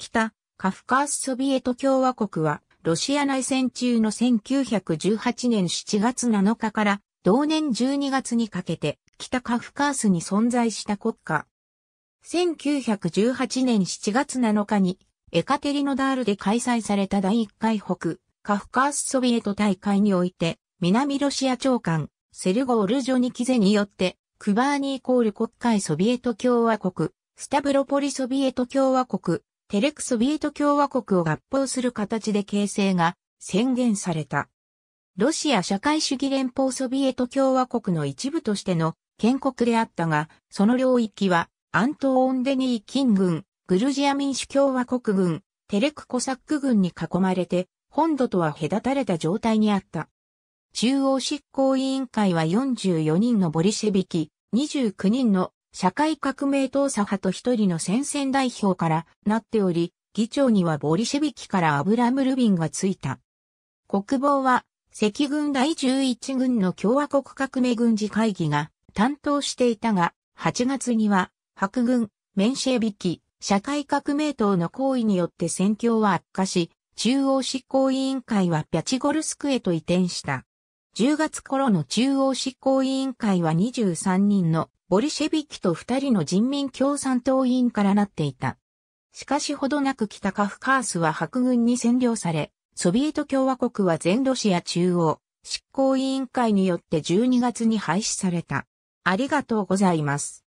北、カフカースソビエト共和国は、ロシア内戦中の1918年7月7日から、同年12月にかけて、北カフカースに存在した国家。1918年7月7日に、エカテリノダールで開催された第1回北、カフカースソビエト大会において、南ロシア長官、セルゴール・ジョニキゼによって、クバーニーコール国会ソビエト共和国、スタブロポリソビエト共和国、テレクソビート共和国を合法する形で形成が宣言された。ロシア社会主義連邦ソビエト共和国の一部としての建国であったが、その領域はアントオンデニー・近軍、グルジア民主共和国軍、テレクコサック軍に囲まれて、本土とは隔たれた状態にあった。中央執行委員会は44人のボリシェビキ、29人の社会革命党左派と一人の戦線代表からなっており、議長にはボリシェビキからアブラム・ルビンがついた。国防は、赤軍第11軍の共和国革命軍事会議が担当していたが、8月には、白軍、メンシェビキ、社会革命党の行為によって戦況は悪化し、中央執行委員会はピャチゴルスクへと移転した。10月頃の中央執行委員会は23人のボリシェビキと二人の人民共産党委員からなっていた。しかしほどなく北カフカースは白軍に占領され、ソビエト共和国は全ロシア中央執行委員会によって12月に廃止された。ありがとうございます。